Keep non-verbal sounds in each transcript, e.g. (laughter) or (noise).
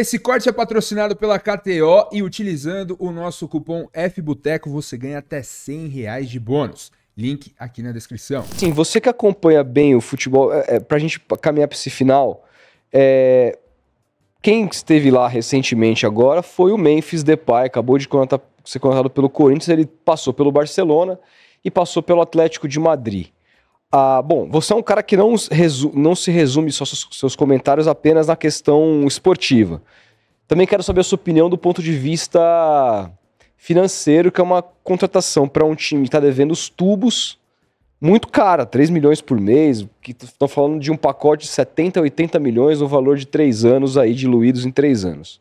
Esse corte é patrocinado pela KTO e utilizando o nosso cupom FBUTECO você ganha até 100 reais de bônus. Link aqui na descrição. Sim, você que acompanha bem o futebol, é, é, para a gente caminhar para esse final, é, quem esteve lá recentemente agora foi o Memphis Depay, acabou de ser contratado pelo Corinthians, ele passou pelo Barcelona e passou pelo Atlético de Madrid. Ah, bom, você é um cara que não, resu não se resume só seus, seus comentários apenas na questão esportiva. Também quero saber a sua opinião do ponto de vista financeiro, que é uma contratação para um time que está devendo os tubos muito cara, 3 milhões por mês, que estão falando de um pacote de 70, 80 milhões, no valor de 3 anos aí, diluídos em 3 anos.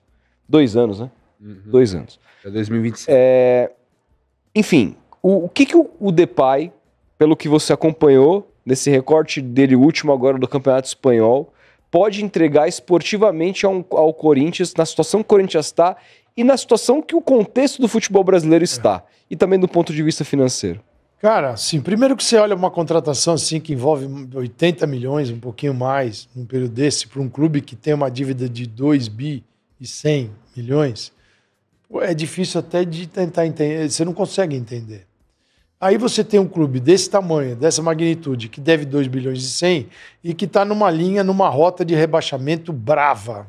Dois anos, né? Uhum. Dois anos. É 2025. É... Enfim, o, o que, que o, o Depay pelo que você acompanhou nesse recorte dele último agora do Campeonato Espanhol, pode entregar esportivamente ao, ao Corinthians, na situação que o Corinthians está e na situação que o contexto do futebol brasileiro está, é. e também do ponto de vista financeiro? Cara, assim, primeiro que você olha uma contratação assim que envolve 80 milhões, um pouquinho mais, num período desse, para um clube que tem uma dívida de 2 bi e 100 milhões, é difícil até de tentar entender, você não consegue entender. Aí você tem um clube desse tamanho, dessa magnitude, que deve 2 bilhões e 100 e que está numa linha, numa rota de rebaixamento brava.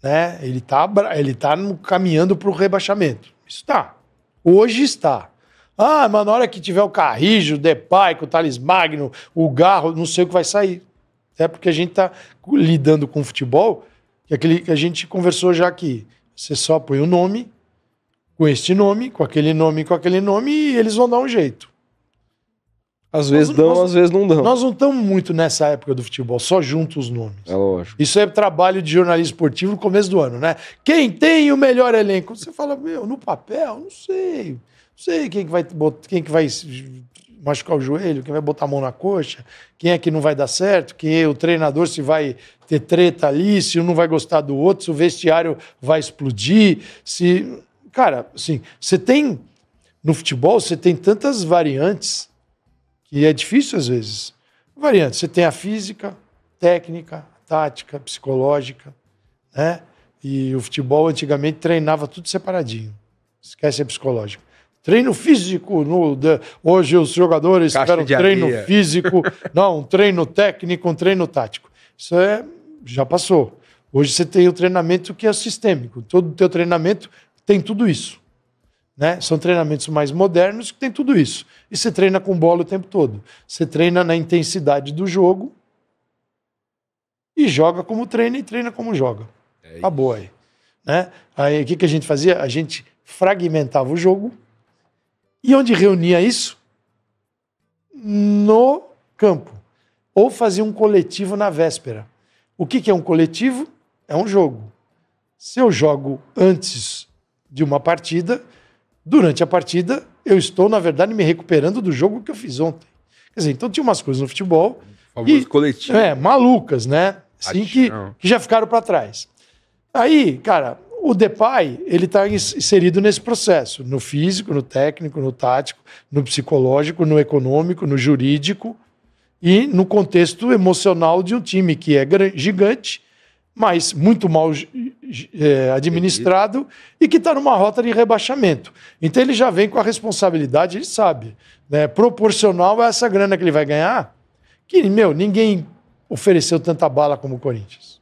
Né? Ele está ele tá caminhando para o rebaixamento. Isso está. Hoje está. Ah, mas na hora que tiver o Carrijo, o Depay, o Thales Magno, o Garro, não sei o que vai sair. É porque a gente está lidando com o futebol, que, é aquele, que a gente conversou já aqui. Você só põe o nome com este nome, com aquele nome, com aquele nome, e eles vão dar um jeito. Às vezes dão, nós, às vezes não dão. Nós não estamos muito nessa época do futebol, só juntos os nomes. É lógico. Isso é trabalho de jornalismo esportivo no começo do ano, né? Quem tem o melhor elenco? Você fala, meu, no papel, não sei. Não sei quem que vai, quem que vai machucar o joelho, quem vai botar a mão na coxa, quem é que não vai dar certo, quem é o treinador se vai ter treta ali, se um não vai gostar do outro, se o vestiário vai explodir, se cara, assim, você tem. No futebol, você tem tantas variantes que é difícil às vezes. Variantes. Você tem a física, técnica, tática, psicológica, né? E o futebol antigamente treinava tudo separadinho. Esquece a psicológica. Treino físico. No, de, hoje os jogadores esperam treino físico, (laughs) não, um treino técnico, um treino tático. Isso é, já passou. Hoje você tem o treinamento que é sistêmico. Todo o teu treinamento tem tudo isso. Né? São treinamentos mais modernos que tem tudo isso. E você treina com bola o tempo todo. Você treina na intensidade do jogo e joga como treina e treina como joga. É Acabou aí. Né? Aí o que, que a gente fazia? A gente fragmentava o jogo e onde reunia isso? No campo. Ou fazia um coletivo na véspera. O que, que é um coletivo? É um jogo. Se eu jogo antes de uma partida. Durante a partida, eu estou, na verdade, me recuperando do jogo que eu fiz ontem. Quer dizer, então tinha umas coisas no futebol. E, coletivo. É, malucas, né? Assim, que, que já ficaram para trás. Aí, cara, o Depay, ele está inserido nesse processo, no físico, no técnico, no tático, no psicológico, no econômico, no jurídico e no contexto emocional de um time que é gigante, mas muito mal é, administrado e que está numa rota de rebaixamento. Então ele já vem com a responsabilidade, ele sabe, né, proporcional a essa grana que ele vai ganhar, que, meu, ninguém ofereceu tanta bala como o Corinthians.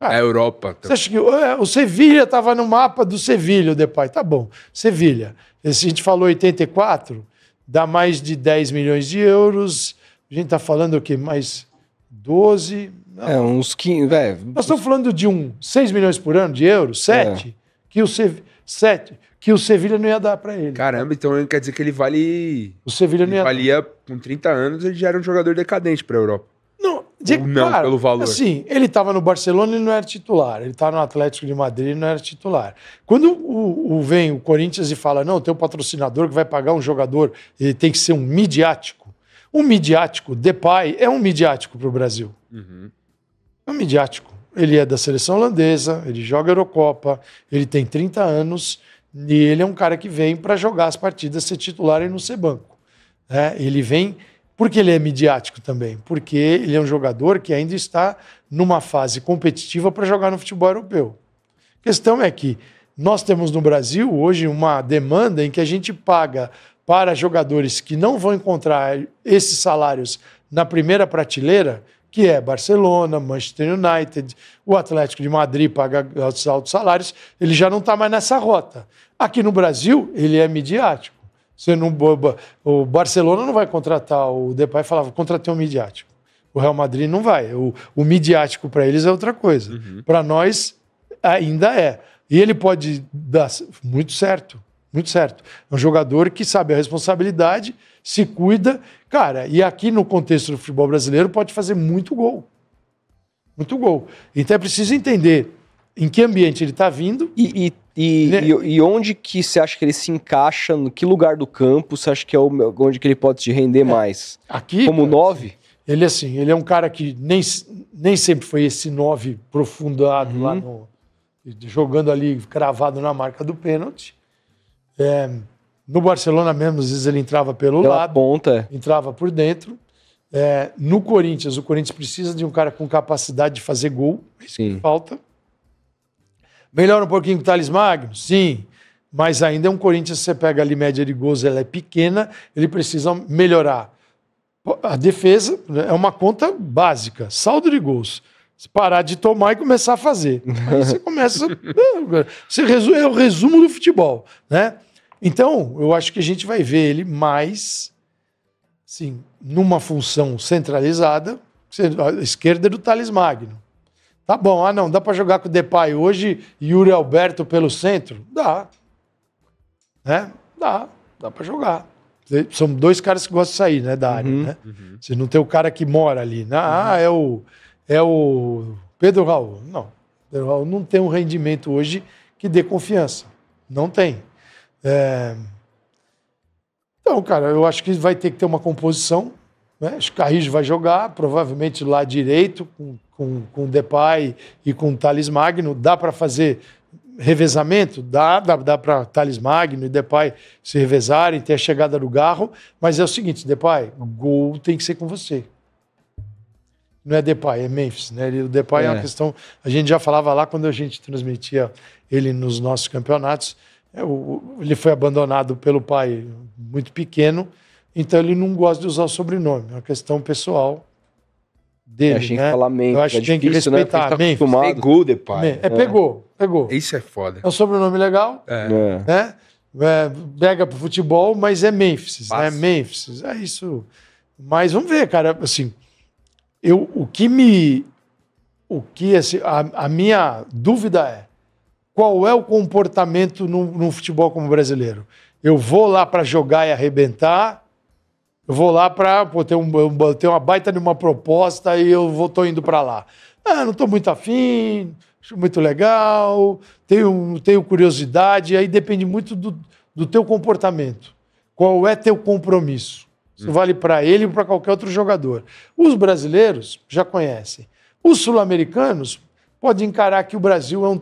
Ah, a Europa. Então. Você acha que é, o Sevilha estava no mapa do Sevilha, o Depay? Tá bom, Sevilha. A gente falou 84, dá mais de 10 milhões de euros. A gente está falando o quê? Mais 12. Não. É, uns 15. É. Nós estamos falando de um 6 milhões por ano de euros, 7, é. que o Sev... 7 que o Sevilha não ia dar para ele. Caramba, então quer dizer que ele vale. O Sevilha não ia valia com 30 anos, ele já era um jogador decadente para a Europa. Não, de, não cara, pelo valor. Assim, ele estava no Barcelona e não era titular. Ele estava tá no Atlético de Madrid e não era titular. Quando o, o, vem o Corinthians e fala: não, tem um patrocinador que vai pagar um jogador, ele tem que ser um midiático. Um midiático, Depay, é um midiático para o Brasil. Uhum. É um midiático. Ele é da seleção holandesa, ele joga Eurocopa, ele tem 30 anos e ele é um cara que vem para jogar as partidas, ser titular e não ser banco. É, ele vem porque ele é midiático também, porque ele é um jogador que ainda está numa fase competitiva para jogar no futebol europeu. A questão é que nós temos no Brasil hoje uma demanda em que a gente paga para jogadores que não vão encontrar esses salários na primeira prateleira, que é Barcelona, Manchester United, o Atlético de Madrid paga altos salários, ele já não está mais nessa rota. Aqui no Brasil, ele é midiático. Você não, o Barcelona não vai contratar, o Depay falava, contratei um midiático. O Real Madrid não vai. O, o midiático para eles é outra coisa. Uhum. Para nós, ainda é. E ele pode dar muito certo muito certo. É um jogador que sabe a responsabilidade, se cuida. Cara, e aqui no contexto do futebol brasileiro pode fazer muito gol. Muito gol. Então é preciso entender em que ambiente ele está vindo. E, e, né? e, e, onde que você acha que ele se encaixa, no que lugar do campo você acha que é o, onde que ele pode se render é. mais? Aqui? Como nove? Ele, é assim, ele é um cara que nem, nem sempre foi esse nove profundado uhum. lá no, jogando ali cravado na marca do pênalti. É, no Barcelona mesmo, às vezes ele entrava pelo Pela lado, ponta. É. entrava por dentro. É, no Corinthians, o Corinthians precisa de um cara com capacidade de fazer gol, é isso Sim. que falta. Melhora um pouquinho o Thales Magno? Sim. Mas ainda é um Corinthians, você pega ali média de gols, ela é pequena, ele precisa melhorar. A defesa né, é uma conta básica, saldo de gols. Se parar de tomar e começar a fazer. Aí você começa. você (laughs) né, resume, é o resumo do futebol, né? Então, eu acho que a gente vai ver ele mais, sim, numa função centralizada, a esquerda é do Thales Magno. Tá bom, ah não, dá para jogar com o Depay hoje e Yuri Alberto pelo centro? Dá. Né? Dá, dá para jogar. São dois caras que gostam de sair, né, da área, uhum, né? Uhum. Você não tem o cara que mora ali, né? Ah, uhum. é o é o Pedro Raul. Não. Pedro Raul não tem um rendimento hoje que dê confiança. Não tem. É... Então, cara, eu acho que vai ter que ter uma composição. Né? Acho que Carris vai jogar, provavelmente lá direito, com, com, com Depay e com Thales Magno. Dá para fazer revezamento? Dá, dá, dá para Thales Magno e Depay se revezarem, ter a chegada do Garro. Mas é o seguinte, Depay, gol tem que ser com você. Não é Depay, é Memphis. Né? O Depay é. é uma questão... A gente já falava lá quando a gente transmitia ele nos nossos campeonatos é, ele foi abandonado pelo pai muito pequeno, então ele não gosta de usar o sobrenome, é uma questão pessoal dele. Eu né? que falar Memphis, Eu acho é que é tem difícil, né? que respeitar. Né? Tá Memphis. Pegou de pai. É, é, pegou, pegou. É. Isso é foda. É um sobrenome legal, é. né? É, pega pro futebol, mas é Memphis, né? Memphis, é isso. Mas vamos ver, cara, assim, eu, o que me... O que, assim, a, a minha dúvida é, qual é o comportamento num, futebol como brasileiro. Eu vou lá para jogar e arrebentar, eu vou lá para ter, um, ter uma baita de uma proposta e eu vou, tô indo para lá. Ah, não estou muito afim, acho muito legal, tenho, tenho curiosidade, aí depende muito do, do teu comportamento. Qual é teu compromisso? Isso hum. vale para ele e para qualquer outro jogador. Os brasileiros já conhecem. Os sul-americanos podem encarar que o Brasil é um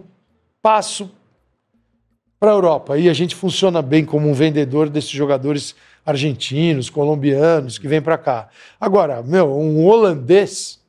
passo para a Europa. E a gente funciona bem como um vendedor desses jogadores argentinos, colombianos que vêm para cá. Agora, meu, um holandês,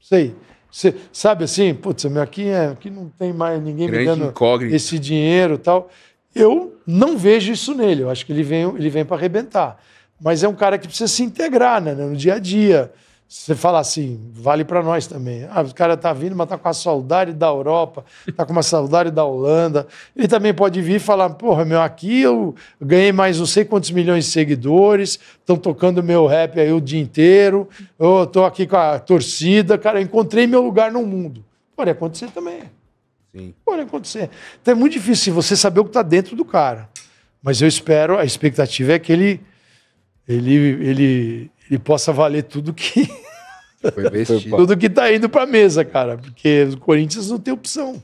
sei, Cê, sabe assim, putz, meu, aqui, é, aqui não tem mais ninguém Grande me dando esse dinheiro tal. Eu não vejo isso nele. Eu acho que ele vem, ele vem para arrebentar. Mas é um cara que precisa se integrar né, no dia a dia você fala assim, vale para nós também. Ah, o cara tá vindo, mas tá com a saudade da Europa, tá com uma saudade da Holanda. Ele também pode vir e falar, porra, meu, aqui eu ganhei mais não sei quantos milhões de seguidores, estão tocando meu rap aí o dia inteiro, eu tô aqui com a torcida, cara, encontrei meu lugar no mundo. Pode acontecer também. Sim. Pode acontecer. Então é muito difícil você saber o que tá dentro do cara. Mas eu espero, a expectativa é que ele ele, ele, ele possa valer tudo que, foi investido. Tudo que tá indo pra mesa, cara. Porque o Corinthians não tem opção.